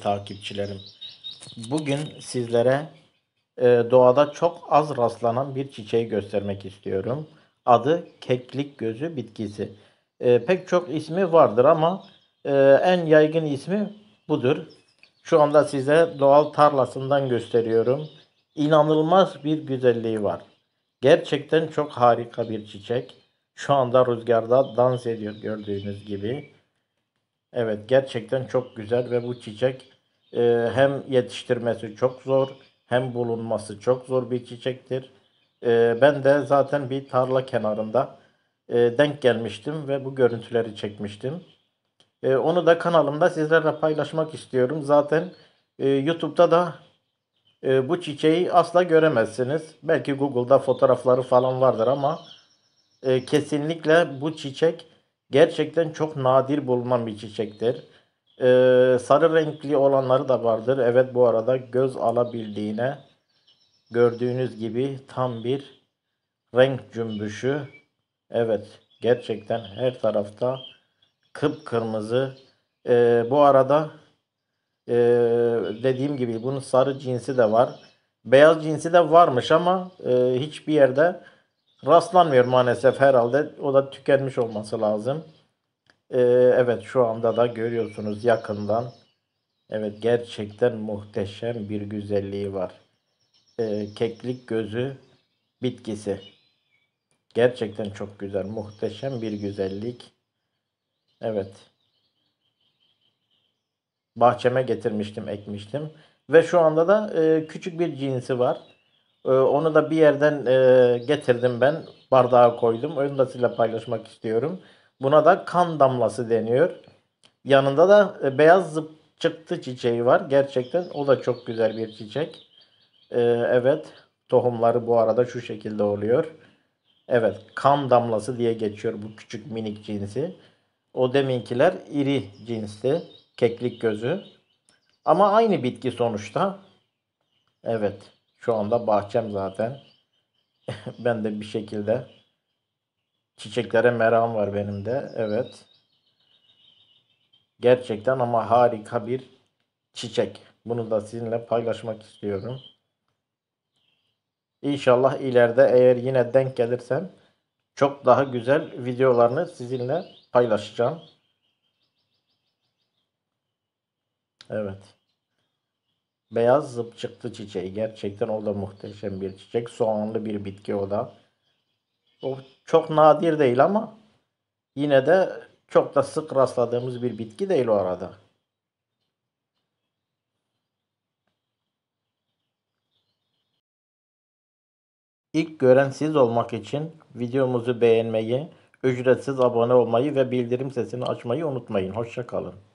takipçilerim. Bugün sizlere e, doğada çok az rastlanan bir çiçeği göstermek istiyorum. Adı keklik gözü bitkisi. E, pek çok ismi vardır ama e, en yaygın ismi budur. Şu anda size doğal tarlasından gösteriyorum. İnanılmaz bir güzelliği var. Gerçekten çok harika bir çiçek. Şu anda rüzgarda dans ediyor gördüğünüz gibi. Evet gerçekten çok güzel ve bu çiçek e, hem yetiştirmesi çok zor hem bulunması çok zor bir çiçektir. E, ben de zaten bir tarla kenarında e, denk gelmiştim ve bu görüntüleri çekmiştim. E, onu da kanalımda sizlerle paylaşmak istiyorum. Zaten e, YouTube'da da e, bu çiçeği asla göremezsiniz. Belki Google'da fotoğrafları falan vardır ama e, kesinlikle bu çiçek gerçekten çok nadir bulunan bir çiçektir. Ee, sarı renkli olanları da vardır. Evet bu arada göz alabildiğine gördüğünüz gibi tam bir renk cümbüşü. Evet gerçekten her tarafta kıpkırmızı. Ee, bu arada e, dediğim gibi bunun sarı cinsi de var. Beyaz cinsi de varmış ama e, hiçbir yerde rastlanmıyor maalesef herhalde. O da tükenmiş olması lazım. Ee, evet şu anda da görüyorsunuz yakından. Evet gerçekten muhteşem bir güzelliği var. Ee, keklik gözü bitkisi. Gerçekten çok güzel. Muhteşem bir güzellik. Evet. Bahçeme getirmiştim, ekmiştim. Ve şu anda da e, küçük bir cinsi var. E, onu da bir yerden e, getirdim ben. Bardağa koydum. Onu da sizinle paylaşmak istiyorum. Buna da kan damlası deniyor. Yanında da e, beyaz zıp çıktı çiçeği var. Gerçekten o da çok güzel bir çiçek. Ee, evet tohumları bu arada şu şekilde oluyor. Evet kan damlası diye geçiyor bu küçük minik cinsi. O deminkiler iri cinsi keklik gözü. Ama aynı bitki sonuçta. Evet şu anda bahçem zaten. ben de bir şekilde Çiçeklere meram var benim de. Evet. Gerçekten ama harika bir çiçek. Bunu da sizinle paylaşmak istiyorum. İnşallah ileride eğer yine denk gelirsem çok daha güzel videolarını sizinle paylaşacağım. Evet. Beyaz zıpçıklı çiçeği. Gerçekten o da muhteşem bir çiçek. Soğanlı bir bitki o da. O çok nadir değil ama yine de çok da sık rastladığımız bir bitki değil o arada. İlk gören siz olmak için videomuzu beğenmeyi, ücretsiz abone olmayı ve bildirim sesini açmayı unutmayın. Hoşçakalın.